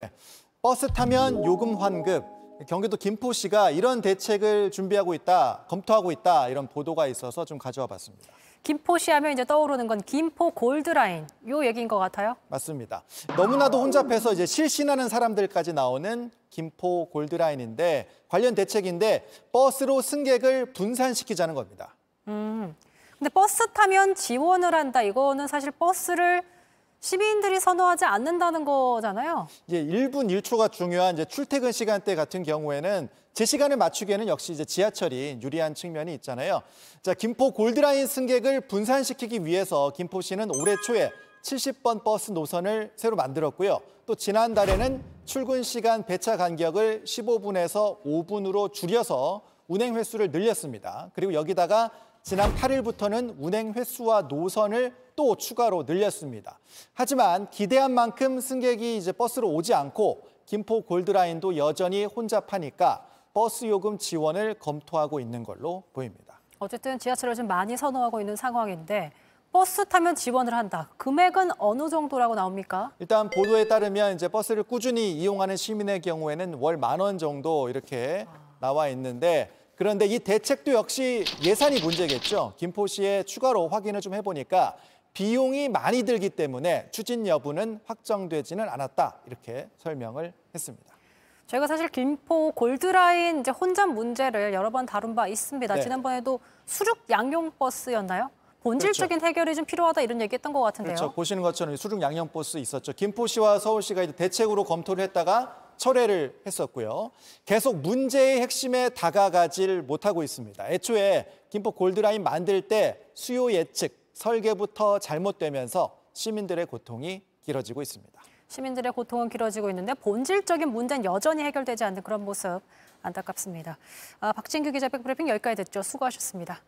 네. 버스 타면 요금 환급, 경기도 김포시가 이런 대책을 준비하고 있다, 검토하고 있다 이런 보도가 있어서 좀 가져와 봤습니다. 김포시 하면 이제 떠오르는 건 김포 골드라인 요 얘기인 것 같아요. 맞습니다. 너무나도 혼잡해서 이제 실신하는 사람들까지 나오는 김포 골드라인인데 관련 대책인데 버스로 승객을 분산시키자는 겁니다. 음, 근데 버스 타면 지원을 한다 이거는 사실 버스를 시민들이 선호하지 않는다는 거잖아요. 예, 1분 1초가 중요한 이제 출퇴근 시간대 같은 경우에는 제 시간을 맞추기에는 역시 이제 지하철이 유리한 측면이 있잖아요. 자, 김포 골드라인 승객을 분산시키기 위해서 김포시는 올해 초에 70번 버스 노선을 새로 만들었고요. 또 지난달에는 출근 시간 배차 간격을 15분에서 5분으로 줄여서 운행 횟수를 늘렸습니다. 그리고 여기다가 지난 8일부터는 운행 횟수와 노선을 또 추가로 늘렸습니다. 하지만 기대한 만큼 승객이 이제 버스로 오지 않고 김포 골드라인도 여전히 혼잡하니까 버스 요금 지원을 검토하고 있는 걸로 보입니다. 어쨌든 지하철을 좀 많이 선호하고 있는 상황인데 버스 타면 지원을 한다. 금액은 어느 정도라고 나옵니까? 일단 보도에 따르면 이제 버스를 꾸준히 이용하는 시민의 경우에는 월 만 원 정도 이렇게 나와 있는데 그런데 이 대책도 역시 예산이 문제겠죠. 김포시에 추가로 확인을 좀 해보니까 비용이 많이 들기 때문에 추진 여부는 확정되지는 않았다. 이렇게 설명을 했습니다. 저희가 사실 김포 골드라인 이제 혼잡 문제를 여러 번 다룬 바 있습니다. 네. 지난번에도 수륙 양용 버스였나요? 본질적인 그렇죠. 해결이 좀 필요하다 이런 얘기했던 것 같은데요. 그렇죠. 보시는 것처럼 수륙 양용 버스 있었죠. 김포시와 서울시가 대책으로 검토를 했다가 철회를 했었고요. 계속 문제의 핵심에 다가가질 못하고 있습니다. 애초에 김포 골드라인 만들 때 수요 예측, 설계부터 잘못되면서 시민들의 고통이 길어지고 있습니다. 시민들의 고통은 길어지고 있는데 본질적인 문제는 여전히 해결되지 않는 그런 모습 안타깝습니다. 아, 박진규 기자 백브리핑 여기까지 됐죠. 수고하셨습니다.